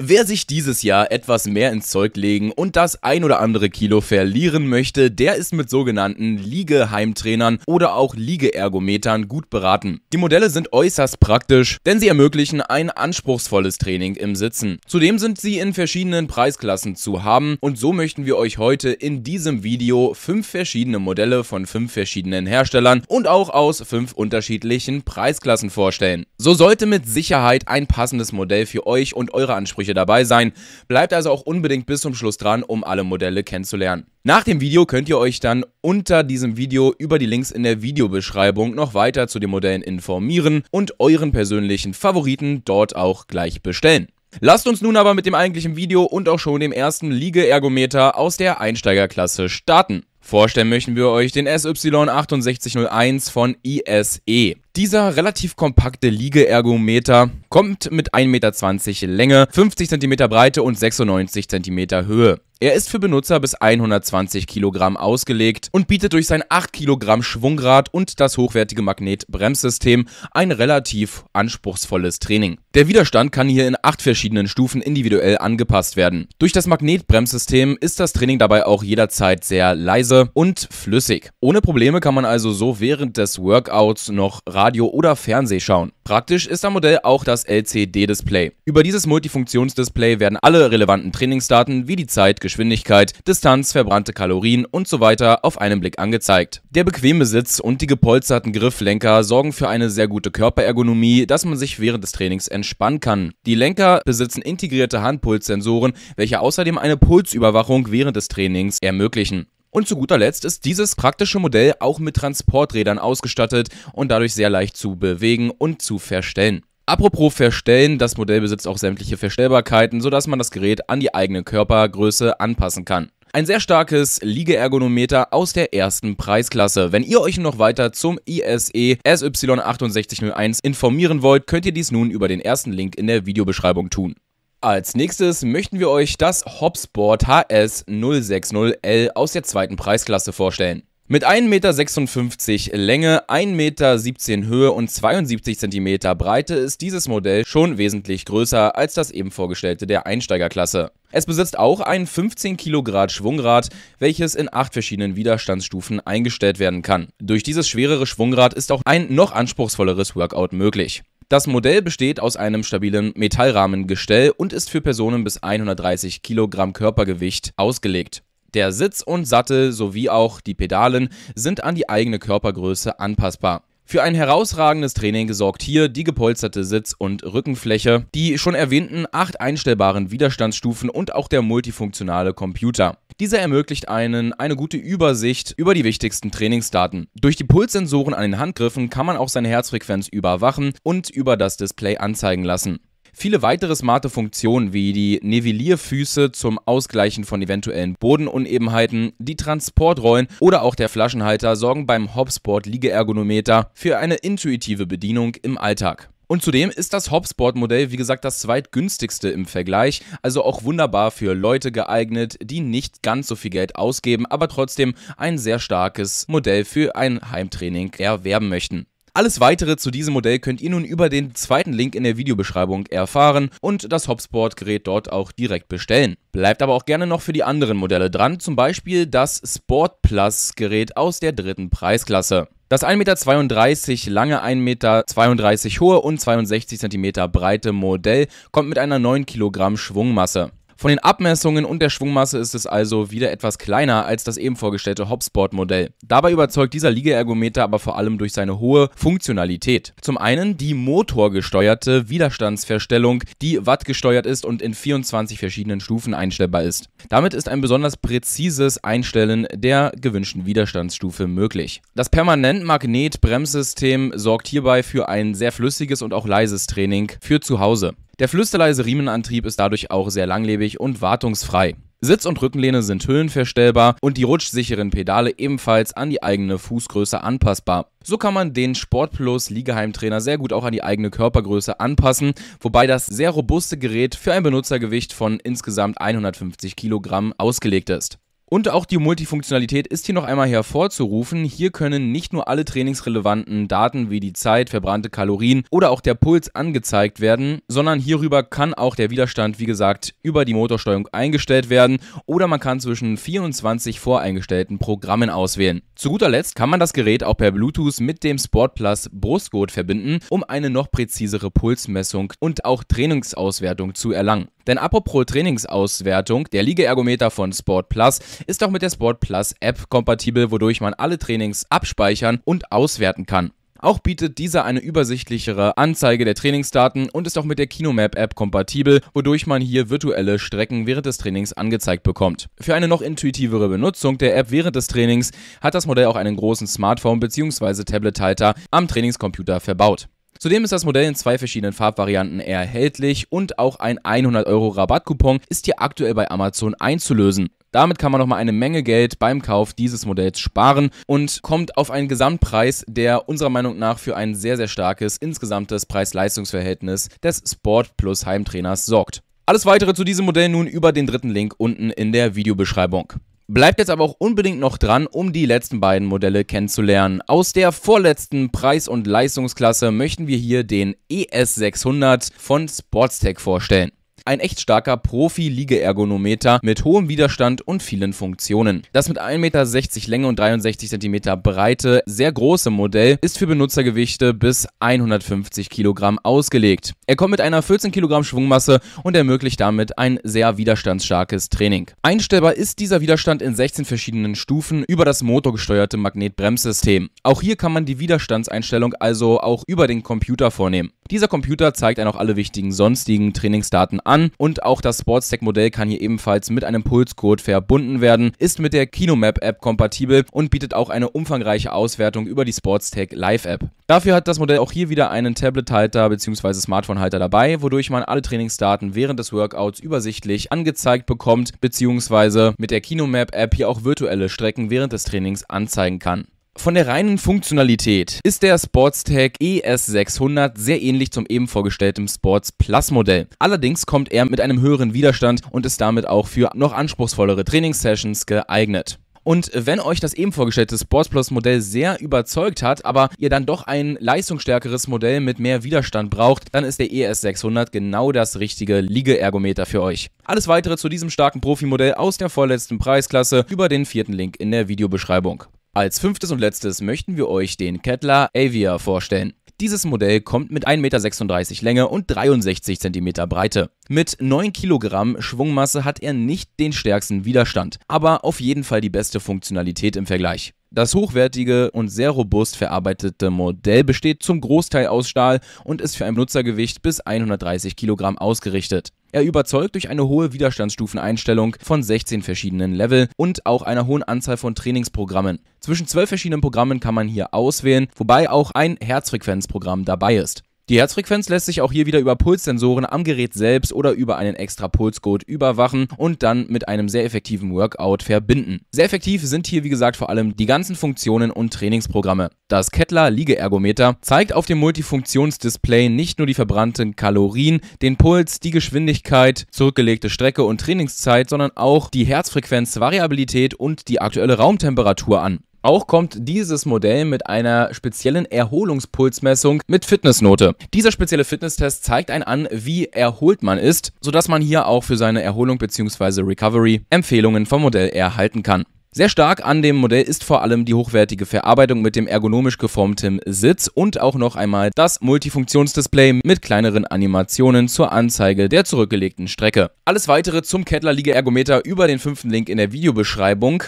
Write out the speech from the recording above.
Wer sich dieses Jahr etwas mehr ins Zeug legen und das ein oder andere Kilo verlieren möchte, der ist mit sogenannten Liegeheimtrainern oder auch Liegeergometern gut beraten. Die Modelle sind äußerst praktisch, denn sie ermöglichen ein anspruchsvolles Training im Sitzen. Zudem sind sie in verschiedenen Preisklassen zu haben und so möchten wir euch heute in diesem Video fünf verschiedene Modelle von fünf verschiedenen Herstellern und auch aus fünf unterschiedlichen Preisklassen vorstellen. So sollte mit Sicherheit ein passendes Modell für euch und eure Ansprüche Ansprüche dabei sein. Bleibt also auch unbedingt bis zum Schluss dran, um alle Modelle kennenzulernen. Nach dem Video könnt ihr euch dann unter diesem Video über die Links in der Videobeschreibung noch weiter zu den Modellen informieren und euren persönlichen Favoriten dort auch gleich bestellen. Lasst uns nun aber mit dem eigentlichen Video und auch schon dem ersten Liegeergometer aus der Einsteigerklasse starten. Vorstellen möchten wir euch den SY6801 von ISE. Dieser relativ kompakte Liegeergometer kommt mit 1,20 Meter Länge, 50 cm Breite und 96 cm Höhe. Er ist für Benutzer bis 120 Kilogramm ausgelegt und bietet durch sein 8 Kilogramm Schwungrad und das hochwertige Magnetbremssystem ein relativ anspruchsvolles Training. Der Widerstand kann hier in acht verschiedenen Stufen individuell angepasst werden. Durch das Magnetbremssystem ist das Training dabei auch jederzeit sehr leise und flüssig. Ohne Probleme kann man also so während des Workouts noch Radio oder Fernseh schauen. Praktisch ist am Modell auch das LCD-Display. Über dieses Multifunktionsdisplay werden alle relevanten Trainingsdaten wie die Zeit, Geschwindigkeit, Distanz, verbrannte Kalorien und so weiter auf einen Blick angezeigt. Der bequeme Sitz und die gepolsterten Grifflenker sorgen für eine sehr gute Körperergonomie, dass man sich während des Trainings entspannen kann. Die Lenker besitzen integrierte Handpulssensoren, welche außerdem eine Pulsüberwachung während des Trainings ermöglichen. Und zu guter Letzt ist dieses praktische Modell auch mit Transporträdern ausgestattet und dadurch sehr leicht zu bewegen und zu verstellen. Apropos Verstellen, das Modell besitzt auch sämtliche Verstellbarkeiten, sodass man das Gerät an die eigene Körpergröße anpassen kann. Ein sehr starkes Liegeergonometer aus der ersten Preisklasse. Wenn ihr euch noch weiter zum ISE SY6801 informieren wollt, könnt ihr dies nun über den ersten Link in der Videobeschreibung tun. Als nächstes möchten wir euch das Hopsport HS060L aus der zweiten Preisklasse vorstellen. Mit 1,56 Meter Länge, 1,17 Meter Höhe und 72 cm Breite ist dieses Modell schon wesentlich größer als das eben vorgestellte der Einsteigerklasse. Es besitzt auch ein 15 Kilogramm Schwungrad, welches in acht verschiedenen Widerstandsstufen eingestellt werden kann. Durch dieses schwerere Schwungrad ist auch ein noch anspruchsvolleres Workout möglich. Das Modell besteht aus einem stabilen Metallrahmengestell und ist für Personen bis 130 Kilogramm Körpergewicht ausgelegt. Der Sitz und Sattel sowie auch die Pedalen sind an die eigene Körpergröße anpassbar. Für ein herausragendes Training gesorgt hier die gepolsterte Sitz- und Rückenfläche, die schon erwähnten acht einstellbaren Widerstandsstufen und auch der multifunktionale Computer. Dieser ermöglicht einen eine gute Übersicht über die wichtigsten Trainingsdaten. Durch die Pulssensoren an den Handgriffen kann man auch seine Herzfrequenz überwachen und über das Display anzeigen lassen. Viele weitere smarte Funktionen wie die Nivellierfüße zum Ausgleichen von eventuellen Bodenunebenheiten, die Transportrollen oder auch der Flaschenhalter sorgen beim Hopsport Liegeergonometer für eine intuitive Bedienung im Alltag. Und zudem ist das Hopsport-Modell, wie gesagt, das zweitgünstigste im Vergleich, also auch wunderbar für Leute geeignet, die nicht ganz so viel Geld ausgeben, aber trotzdem ein sehr starkes Modell für ein Heimtraining erwerben möchten. Alles weitere zu diesem Modell könnt ihr nun über den zweiten Link in der Videobeschreibung erfahren und das Hopsport-Gerät dort auch direkt bestellen. Bleibt aber auch gerne noch für die anderen Modelle dran, zum Beispiel das Sport Plus Gerät aus der dritten Preisklasse. Das 1,32 Meter lange, 1,32 Meter hohe und 62 cm breite Modell kommt mit einer 9 Kilogramm Schwungmasse. Von den Abmessungen und der Schwungmasse ist es also wieder etwas kleiner als das eben vorgestellte Hopsport-Modell. Dabei überzeugt dieser Liegeergometer aber vor allem durch seine hohe Funktionalität. Zum einen die motorgesteuerte Widerstandsverstellung, die wattgesteuert ist und in 24 verschiedenen Stufen einstellbar ist. Damit ist ein besonders präzises Einstellen der gewünschten Widerstandsstufe möglich. Das permanent Magnet-Bremssystem sorgt hierbei für ein sehr flüssiges und auch leises Training für zu Hause. Der flüsterleise Riemenantrieb ist dadurch auch sehr langlebig und wartungsfrei. Sitz- und Rückenlehne sind höhenverstellbar und die rutschsicheren Pedale ebenfalls an die eigene Fußgröße anpassbar. So kann man den Sport Plus Liegeheimtrainer sehr gut auch an die eigene Körpergröße anpassen, wobei das sehr robuste Gerät für ein Benutzergewicht von insgesamt 150 Kilogramm ausgelegt ist. Und auch die Multifunktionalität ist hier noch einmal hervorzurufen. Hier können nicht nur alle trainingsrelevanten Daten wie die Zeit, verbrannte Kalorien oder auch der Puls angezeigt werden, sondern hierüber kann auch der Widerstand, wie gesagt, über die Motorsteuerung eingestellt werden oder man kann zwischen 24 voreingestellten Programmen auswählen. Zu guter Letzt kann man das Gerät auch per Bluetooth mit dem Sport Plus Brustgurt verbinden, um eine noch präzisere Pulsmessung und auch Trainingsauswertung zu erlangen. Denn apropos Trainingsauswertung, der Liegeergometer von Sport Plus ist auch mit der Sport Plus App kompatibel, wodurch man alle Trainings abspeichern und auswerten kann. Auch bietet dieser eine übersichtlichere Anzeige der Trainingsdaten und ist auch mit der Kinomap-App kompatibel, wodurch man hier virtuelle Strecken während des Trainings angezeigt bekommt. Für eine noch intuitivere Benutzung der App während des Trainings hat das Modell auch einen großen Smartphone bzw. Tablet-Halter am Trainingscomputer verbaut. Zudem ist das Modell in zwei verschiedenen Farbvarianten erhältlich und auch ein 100 Euro Rabattcoupon ist hier aktuell bei Amazon einzulösen. Damit kann man nochmal eine Menge Geld beim Kauf dieses Modells sparen und kommt auf einen Gesamtpreis, der unserer Meinung nach für ein sehr, sehr starkes insgesamtes Preis-Leistungs-Verhältnis des Sport Plus Heimtrainers sorgt. Alles weitere zu diesem Modell nun über den dritten Link unten in der Videobeschreibung. Bleibt jetzt aber auch unbedingt noch dran, um die letzten beiden Modelle kennenzulernen. Aus der vorletzten Preis- und Leistungsklasse möchten wir hier den ES600 von Sportstech vorstellen ein echt starker Profi-Liegeergonometer mit hohem Widerstand und vielen Funktionen. Das mit 1,60 Meter Länge und 63 cm Breite sehr große Modell ist für Benutzergewichte bis 150 Kilogramm ausgelegt. Er kommt mit einer 14 Kilogramm Schwungmasse und ermöglicht damit ein sehr widerstandsstarkes Training. Einstellbar ist dieser Widerstand in 16 verschiedenen Stufen über das motorgesteuerte Magnetbremssystem. Auch hier kann man die Widerstandseinstellung also auch über den Computer vornehmen. Dieser Computer zeigt einen auch alle wichtigen sonstigen Trainingsdaten an und auch das sportstech modell kann hier ebenfalls mit einem Pulscode verbunden werden, ist mit der KinoMap-App kompatibel und bietet auch eine umfangreiche Auswertung über die SportsTech Live-App. Dafür hat das Modell auch hier wieder einen Tablet-Halter bzw. Smartphone-Halter dabei, wodurch man alle Trainingsdaten während des Workouts übersichtlich angezeigt bekommt bzw. mit der KinoMap-App hier auch virtuelle Strecken während des Trainings anzeigen kann. Von der reinen Funktionalität ist der Sportstag ES600 sehr ähnlich zum eben vorgestellten Sports Plus Modell. Allerdings kommt er mit einem höheren Widerstand und ist damit auch für noch anspruchsvollere Trainingssessions geeignet. Und wenn euch das eben vorgestellte Sports Plus Modell sehr überzeugt hat, aber ihr dann doch ein leistungsstärkeres Modell mit mehr Widerstand braucht, dann ist der ES600 genau das richtige Liegeergometer für euch. Alles weitere zu diesem starken Profimodell aus der vorletzten Preisklasse über den vierten Link in der Videobeschreibung. Als fünftes und letztes möchten wir euch den Kettler Avia vorstellen. Dieses Modell kommt mit 1,36 Meter Länge und 63 cm Breite. Mit 9 kg Schwungmasse hat er nicht den stärksten Widerstand, aber auf jeden Fall die beste Funktionalität im Vergleich. Das hochwertige und sehr robust verarbeitete Modell besteht zum Großteil aus Stahl und ist für ein Nutzergewicht bis 130 kg ausgerichtet. Er überzeugt durch eine hohe Widerstandsstufeneinstellung von 16 verschiedenen Level und auch einer hohen Anzahl von Trainingsprogrammen. Zwischen 12 verschiedenen Programmen kann man hier auswählen, wobei auch ein Herzfrequenzprogramm dabei ist. Die Herzfrequenz lässt sich auch hier wieder über Pulssensoren am Gerät selbst oder über einen extra Pulscode überwachen und dann mit einem sehr effektiven Workout verbinden. Sehr effektiv sind hier wie gesagt vor allem die ganzen Funktionen und Trainingsprogramme. Das Kettler Liegeergometer zeigt auf dem Multifunktionsdisplay nicht nur die verbrannten Kalorien, den Puls, die Geschwindigkeit, zurückgelegte Strecke und Trainingszeit, sondern auch die Herzfrequenzvariabilität und die aktuelle Raumtemperatur an. Auch kommt dieses Modell mit einer speziellen Erholungspulsmessung mit Fitnessnote. Dieser spezielle Fitnesstest zeigt einen an, wie erholt man ist, sodass man hier auch für seine Erholung bzw. Recovery Empfehlungen vom Modell erhalten kann. Sehr stark an dem Modell ist vor allem die hochwertige Verarbeitung mit dem ergonomisch geformten Sitz und auch noch einmal das Multifunktionsdisplay mit kleineren Animationen zur Anzeige der zurückgelegten Strecke. Alles weitere zum Kettler Liga Ergometer über den fünften Link in der Videobeschreibung.